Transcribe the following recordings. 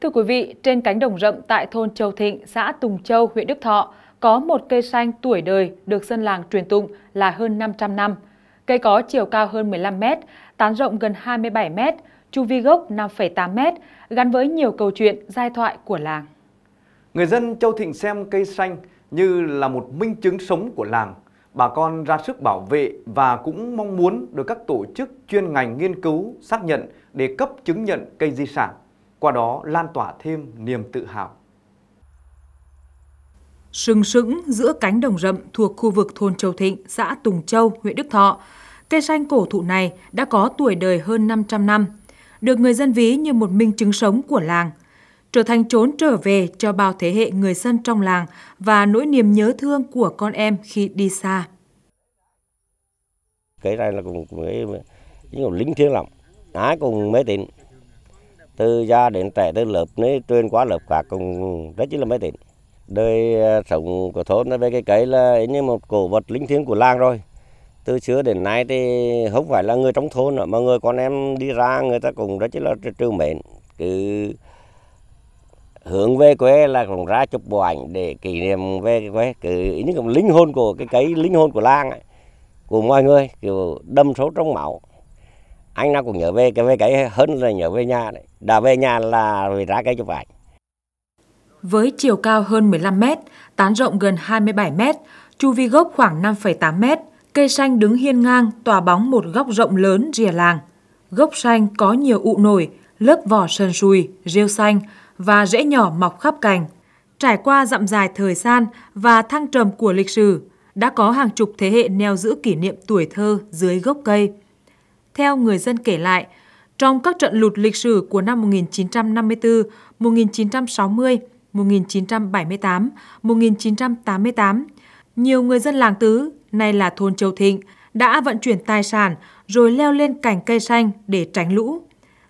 Thưa quý vị, trên cánh đồng rộng tại thôn Châu Thịnh, xã Tùng Châu, huyện Đức Thọ, có một cây xanh tuổi đời được dân làng truyền tụng là hơn 500 năm. Cây có chiều cao hơn 15 m tán rộng gần 27 m chu vi gốc 5,8 m gắn với nhiều câu chuyện giai thoại của làng. Người dân Châu Thịnh xem cây xanh như là một minh chứng sống của làng. Bà con ra sức bảo vệ và cũng mong muốn được các tổ chức chuyên ngành nghiên cứu xác nhận để cấp chứng nhận cây di sản qua đó lan tỏa thêm niềm tự hào. Sừng sững giữa cánh đồng rậm thuộc khu vực thôn Châu Thịnh, xã Tùng Châu, huyện Đức Thọ, cây xanh cổ thụ này đã có tuổi đời hơn 500 năm, được người dân ví như một minh chứng sống của làng, trở thành trốn trở về cho bao thế hệ người dân trong làng và nỗi niềm nhớ thương của con em khi đi xa. Cây này là cùng mới, cũng lính thiêng lắm, ái cùng mê tín, từ gia đến trẻ từ lớp này truyền qua lớp khác cũng rất là mấy tiền đời ờ, sống của thôn về cái cây là như một cổ vật linh thiêng của làng rồi từ xưa đến nay thì không phải là người trong thôn nữa, mà người con em đi ra người ta cũng rất là trừ mến cứ hướng về quê là cũng ra chụp bộ ảnh để kỷ niệm về quê cứ những cái linh hồn của cái cây linh hồn của làng ấy, của mọi người kiểu đâm số trong máu anh nào cũng nhớ về cái về cái hơn là nhớ về nhà đấy đã về nhà là về ra cây chụp ảnh với chiều cao hơn 15 mét, tán rộng gần 27 mét, chu vi gốc khoảng 5,8 mét, cây xanh đứng hiên ngang, tỏa bóng một góc rộng lớn rìa làng. Gốc xanh có nhiều ụ nổi, lớp vỏ sần sùi, rêu xanh và rễ nhỏ mọc khắp cành. Trải qua dặm dài thời gian và thăng trầm của lịch sử, đã có hàng chục thế hệ neo giữ kỷ niệm tuổi thơ dưới gốc cây. Theo người dân kể lại, trong các trận lụt lịch sử của năm 1954, 1960, 1978, 1988, nhiều người dân làng Tứ, nay là thôn Châu Thịnh, đã vận chuyển tài sản rồi leo lên cành cây xanh để tránh lũ.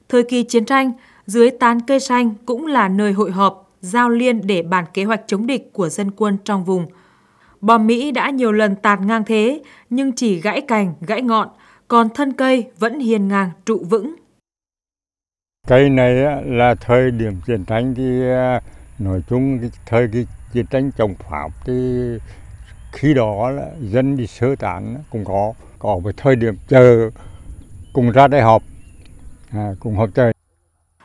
Thời kỳ chiến tranh, dưới tán cây xanh cũng là nơi hội họp, giao liên để bàn kế hoạch chống địch của dân quân trong vùng. Bom Mỹ đã nhiều lần tạt ngang thế, nhưng chỉ gãy cành, gãy ngọn, còn thân cây vẫn hiền ngang trụ vững. Cây này là thời điểm chiến tranh thì à, nói chung thời cái chiến tranh chống Pháp thì khi đó là dân đi sơ tán cũng có có một thời điểm chờ cùng ra đại họp à, cùng họp trời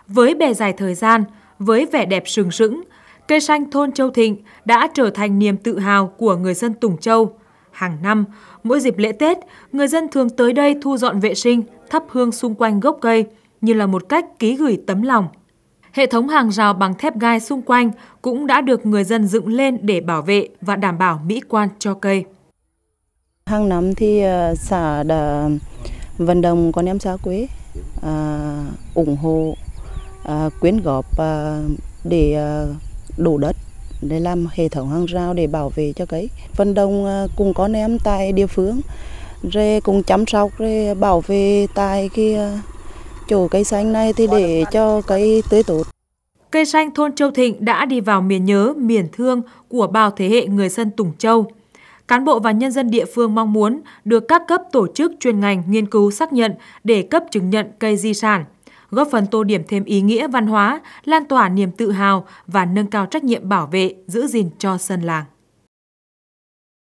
với bề dài thời gian với vẻ đẹp sừng sững cây xanh thôn Châu Thịnh đã trở thành niềm tự hào của người dân Tùng Châu Hàng năm, mỗi dịp lễ Tết, người dân thường tới đây thu dọn vệ sinh, thắp hương xung quanh gốc cây như là một cách ký gửi tấm lòng. Hệ thống hàng rào bằng thép gai xung quanh cũng đã được người dân dựng lên để bảo vệ và đảm bảo mỹ quan cho cây. Hàng năm thì ờ, xã đã vận động con em xã quế à, ờ, ủng hộ à, ờ, quyến góp à, để à, đổ đất để làm hệ thống hàng rào để bảo vệ cho cây. Vận đông à, cùng con em tại địa phương rồi cùng chăm sóc rồi bảo vệ tại cái à, chỗ cây xanh này thì để cho cây tươi tốt. Cây xanh thôn Châu Thịnh đã đi vào miền nhớ, miền thương của bao thế hệ người dân Tùng Châu. Cán bộ và nhân dân địa phương mong muốn được các cấp tổ chức chuyên ngành nghiên cứu xác nhận để cấp chứng nhận cây di sản – góp phần tô điểm thêm ý nghĩa văn hóa, lan tỏa niềm tự hào và nâng cao trách nhiệm bảo vệ, giữ gìn cho sân làng.